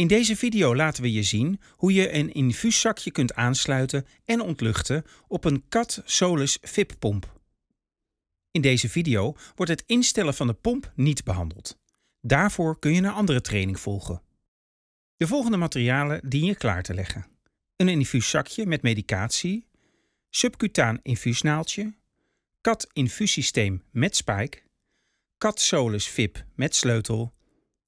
In deze video laten we je zien hoe je een infuuszakje kunt aansluiten en ontluchten op een Cat Solus VIP-pomp. In deze video wordt het instellen van de pomp niet behandeld. Daarvoor kun je een andere training volgen. De volgende materialen dien je klaar te leggen. Een infuuszakje met medicatie, subcutaan infuusnaaltje, CAT infuussysteem met spijk, CAT Solus VIP met sleutel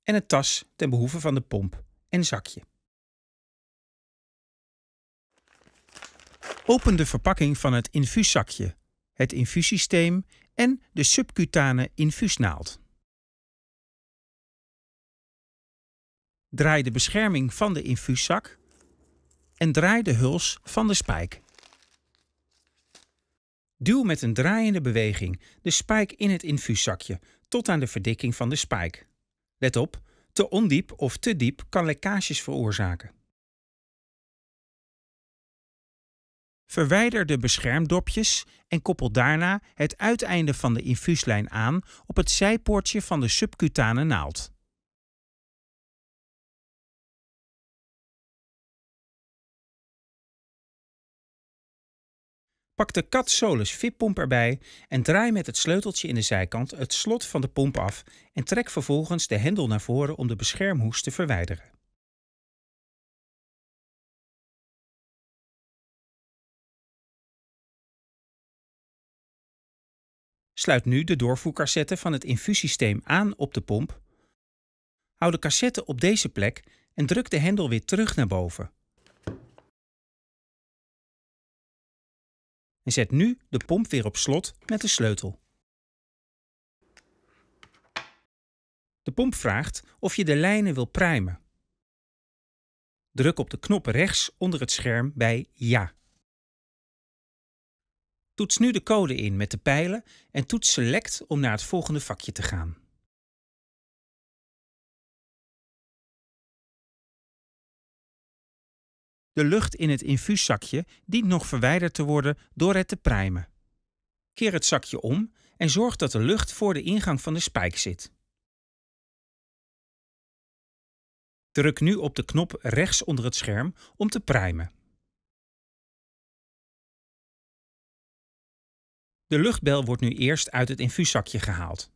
en een tas ten behoeve van de pomp zakje. Open de verpakking van het infuuszakje, het infuussysteem en de subcutane infuusnaald. Draai de bescherming van de infuuszak en draai de huls van de spijk. Duw met een draaiende beweging de spijk in het infuuszakje tot aan de verdikking van de spijk. Let op te ondiep of te diep kan lekkages veroorzaken. Verwijder de beschermdopjes en koppel daarna het uiteinde van de infuuslijn aan op het zijpoortje van de subcutane naald. Pak de Cat Solus VIP-pomp erbij en draai met het sleuteltje in de zijkant het slot van de pomp af en trek vervolgens de hendel naar voren om de beschermhoes te verwijderen. Sluit nu de doorvoercassette van het infusiesysteem aan op de pomp. Hou de cassette op deze plek en druk de hendel weer terug naar boven. en zet nu de pomp weer op slot met de sleutel. De pomp vraagt of je de lijnen wil primen. Druk op de knop rechts onder het scherm bij Ja. Toets nu de code in met de pijlen en toets Select om naar het volgende vakje te gaan. De lucht in het infuuszakje dient nog verwijderd te worden door het te prijmen. Keer het zakje om en zorg dat de lucht voor de ingang van de spijk zit. Druk nu op de knop rechts onder het scherm om te prijmen. De luchtbel wordt nu eerst uit het infuuszakje gehaald.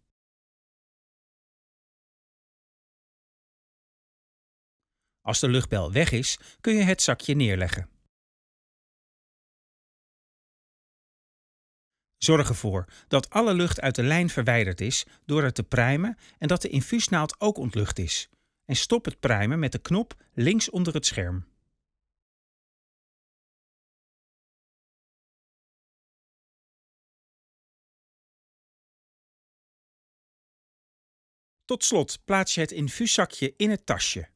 Als de luchtbel weg is, kun je het zakje neerleggen. Zorg ervoor dat alle lucht uit de lijn verwijderd is door het te prijmen en dat de infuusnaald ook ontlucht is. En stop het prijmen met de knop links onder het scherm. Tot slot plaats je het infuuszakje in het tasje.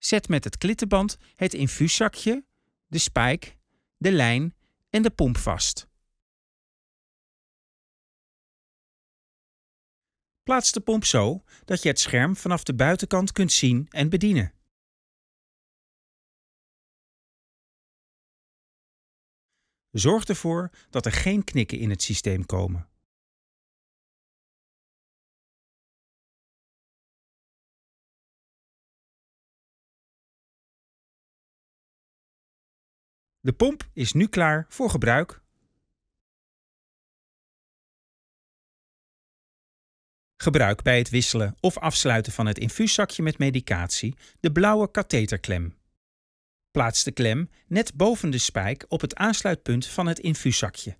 Zet met het klittenband het infuuszakje, de spijk, de lijn en de pomp vast. Plaats de pomp zo dat je het scherm vanaf de buitenkant kunt zien en bedienen. Zorg ervoor dat er geen knikken in het systeem komen. De pomp is nu klaar voor gebruik. Gebruik bij het wisselen of afsluiten van het infuuszakje met medicatie de blauwe katheterklem. Plaats de klem net boven de spijk op het aansluitpunt van het infuuszakje.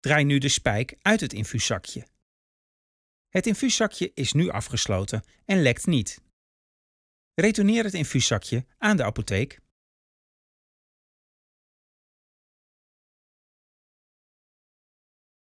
Draai nu de spijk uit het infuuszakje. Het infuuszakje is nu afgesloten en lekt niet. Retourneer het infuuszakje aan de apotheek.